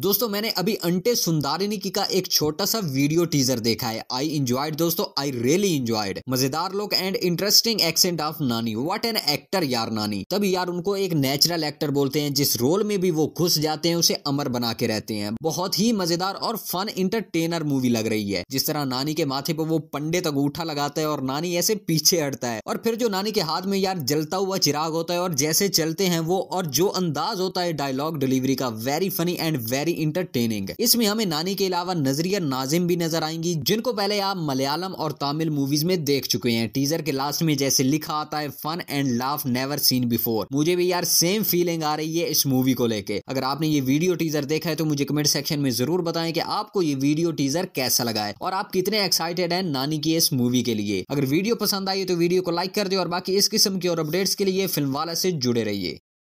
दोस्तों मैंने अभी अंटे की का एक छोटा सा वीडियो टीजर देखा है आई इंजॉयड दोस्तों आई रियली इंजॉयड मजेदार look and interesting accent of Nani what an actor यार नानी तभी यार उनको एक नेचुरल एक्टर बोलते हैं जिस रोल में भी वो घुस जाते हैं उसे अमर बना के रहते हैं बहुत ही मजेदार और फन इंटरटेनर मूवी लग रही है जिस तरह नानी के माथे पर वो पंडित अंगूठा लगाता है और नानी ऐसे पीछे हटता है और फिर जो नानी के हाथ में यार जलता हुआ चिराग होता है और जैसे चलते हैं वो और जो अंदाज होता है डायलॉग डिलीवरी का very funny and very very entertaining इसमें हमें नानी के अलावा नजरिया नाजिम भी नजर आएंगी जिनको पहले आप मलयालम और तमिल मूवीज में देख चुके हैं टीजर के लास्ट में जैसे लिखा आता है fun and laugh never seen before मुझे भी यार सेम फीलिंग आ रही है इस मूवी को लेके अगर आपने ये वीडियो टीजर देखा है तो मुझे कमेंट सेक्शन में जरूर बताए की आपको ये वीडियो टीजर कैसा लगा है और आप कितने एक्साइटेड है नानी की इस मूवी के लिए अगर वीडियो पसंद आई तो वीडियो को लाइक कर दे और बाकी इस किस्म की और अपडेट्स के लिए फिल्म वाला से जुड़े रहिए